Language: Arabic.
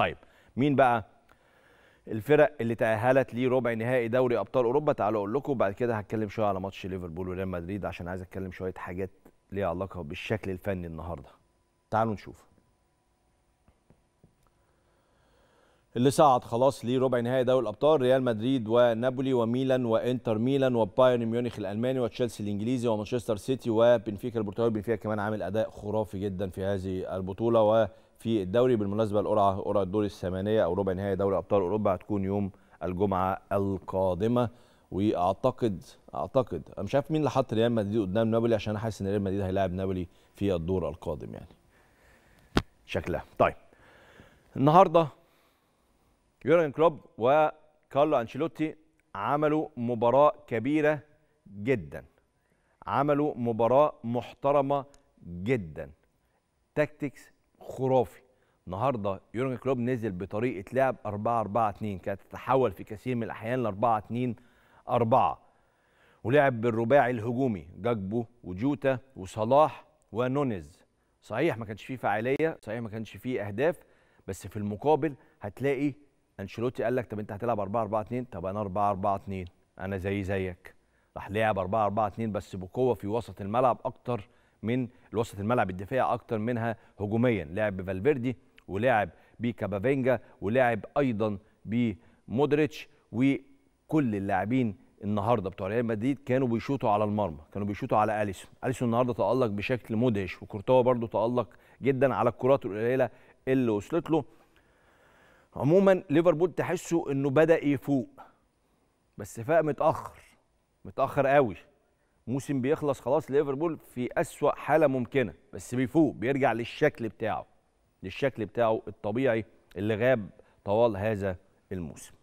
طيب مين بقى الفرق اللي تأهلت لربع نهائي دوري ابطال اوروبا تعالوا اقول لكم بعد كده هتكلم شويه على ماتش ليفربول وريال مدريد عشان عايز اتكلم شويه حاجات ليها علاقه بالشكل الفني النهارده تعالوا نشوف اللي صعد خلاص لربع نهائي دوري الابطال ريال مدريد ونابولي وميلان وانتر ميلان وبايرن ميونخ الالماني وتشيلسي الانجليزي ومانشستر سيتي وبنفيكا البرتغالي بنفيكا كمان عامل اداء خرافي جدا في هذه البطوله و في الدوري بالمناسبه القرعه قرعه الدور الثمانيه او ربع نهائي دوري ابطال اوروبا هتكون يوم الجمعه القادمه واعتقد اعتقد انا مش عارف مين اللي حط ريال مدريد قدام نابولي عشان انا حاسس ان ريال مدريد هيلاعب نابولي في الدور القادم يعني شكلها طيب النهارده يورجن كلوب وكارلو انشيلوتي عملوا مباراه كبيره جدا عملوا مباراه محترمه جدا تاكتكس خرافي النهارده يورجن كلوب نزل بطريقه لعب 4 4 2 كانت تتحول في كثير من الاحيان ل 4 2 4 ولعب بالرباعي الهجومي جاكبو وجوتا وصلاح ونونيز صحيح ما كانش فيه فعاليه صحيح ما كانش فيه اهداف بس في المقابل هتلاقي انشيلوتي قال لك طب انت هتلعب 4 4 2 طب انا 4 4 2 انا زي زيك راح لعب 4 4 2 بس بقوه في وسط الملعب اكتر من الوسط الملعب الدفاعي اكتر منها هجوميا لعب بفالفيردي ولعب بكابافينجا ولعب ايضا بمودريتش وكل اللاعبين النهارده بتوع ريال مدريد كانوا بيشوطوا على المرمى كانوا بيشوطوا على اليسون اليسون النهارده تالق بشكل مدهش وكورتوا برضو تالق جدا على الكرات القليله اللي وصلت له عموما ليفربول تحسه انه بدا يفوق بس فاق متاخر متاخر قوي موسم بيخلص خلاص ليفربول في أسوأ حالة ممكنة بس بيفوق بيرجع للشكل بتاعه للشكل بتاعه الطبيعي اللي غاب طوال هذا الموسم